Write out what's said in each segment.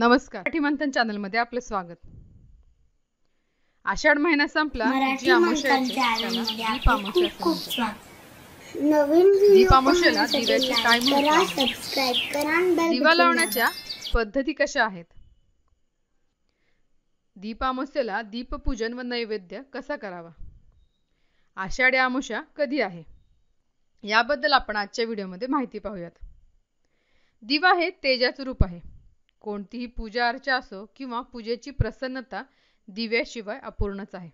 नमस्कार मराठी मंथन चॅनल मध्ये आपलं स्वागत आषाढ महिना संपला दिवा लावण्याच्या पद्धती कशा आहेत दीप दीपपूजन व नैवेद्य कसा करावा आषाढी अमावस्या कधी आहे याबद्दल आपण आजच्या व्हिडिओमध्ये माहिती पाहूयात दिवा हे तेजाचं रूप आहे कोणतीही पूजा अर्चा असो किंवा पूजेची प्रसन्नता दिव्याशिवाय अपूर्णच आहे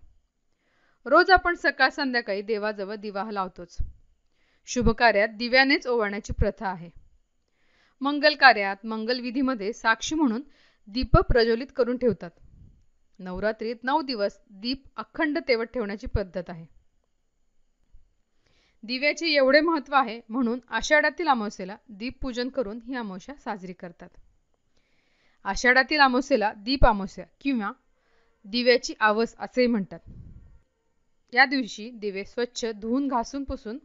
रोज आपण सकाळ संध्याकाळी देवाजवळ दिवा लावतोच शुभ कार्यात दिव्यानेच ओवाळण्याची प्रथा आहे मंगल कार्यात मंगल विधीमध्ये साक्षी म्हणून दीप प्रज्वलित करून ठेवतात नवरात्रीत नऊ दिवस दीप अखंड तेवत ठेवण्याची पद्धत आहे दिव्याचे एवढे महत्व आहे म्हणून आषाढातील अमावस्येला दीपपूजन करून ही अमावस्या साजरी करतात आषाढातील अमावस्येला दीप अमावस्या किंवा दिव्याची आवस असेही म्हणतात या दिवशी दिवे स्वच्छ धुवून घासून पुसून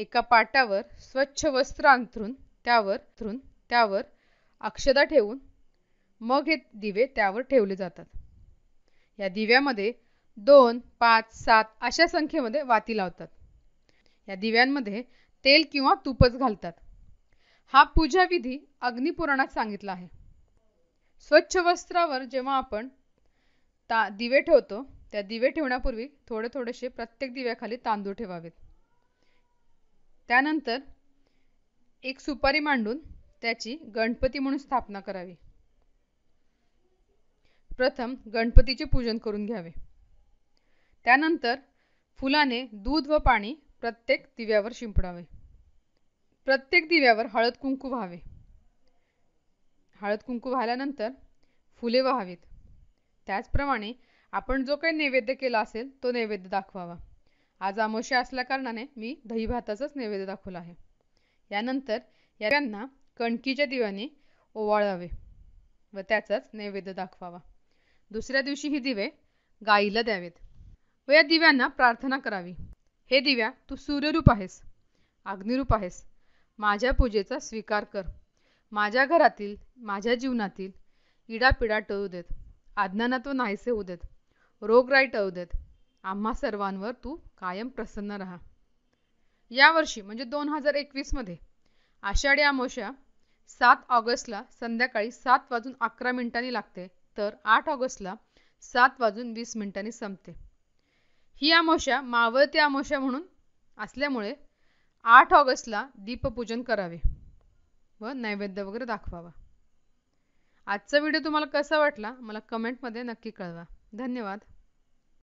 एका पाटावर स्वच्छ वस्त्र अंथरून त्यावर थरून त्यावर अक्षदा ठेवून मग हे दिवे त्यावर ठेवले जातात या दिव्यामध्ये दोन पाच सात अशा संख्येमध्ये वाती लावतात या दिव्यांमध्ये तेल किंवा तुपच घालतात हा पूजाविधी अग्निपुराणात सांगितला आहे स्वच्छ वस्त्रावर जेव्हा आपण ता दिवे ठेवतो त्या दिवे ठेवण्यापूर्वी थोडे थोडेसे प्रत्येक दिव्याखाली तांदूळ ठेवावेत त्यानंतर एक सुपारी मांडून त्याची गणपती म्हणून स्थापना करावी प्रथम गणपतीचे पूजन करून घ्यावे त्यानंतर फुलाने दूध व पाणी प्रत्येक दिव्यावर शिंपडावे प्रत्येक दिव्यावर हळद कुंकू व्हावे हळद कुंकू वाहल्यानंतर फुले वाहावीत त्याचप्रमाणे आपण जो काही नैवेद्य केला असेल तो नैवेद्य दाखवावा आज अमावस्या असल्या कारणाने मी दही भाताचाच नैवेद्य दाखवला आहे यानंतर यांना कणकीच्या दिव्याने ओवाळावे व त्याचाच नैवेद्य दाखवावा दुसऱ्या दिवशी ही दिवे गाईला द्यावेत व या दिव्यांना प्रार्थना करावी हे दिव्या तू सूर्यरूप आहेस अग्निरूप आहेस माझ्या पूजेचा स्वीकार कर माझ्या घरातील माझ्या जीवनातील इडापिडा टळू देत आज्ञानात्व नाहीसे होऊ देत रोगराई टळू देत आम्हा सर्वांवर तू कायम प्रसन्न राहा यावर्षी म्हणजे दोन हजार एकवीसमध्ये आषाढी अमावस्या सात ऑगस्टला संध्याकाळी सात वाजून अकरा मिनिटांनी लागते तर आठ ऑगस्टला सात वाजून वीस मिनिटांनी संपते ही अमावस्या मावळती अमावस्या म्हणून असल्यामुळे आठ ऑगस्टला दीपपूजन करावे व नैवेद्य वगैरे दाखवावा आजचा व्हिडिओ तुम्हाला कसा वाटला मला कमेंटमध्ये नक्की कळवा धन्यवाद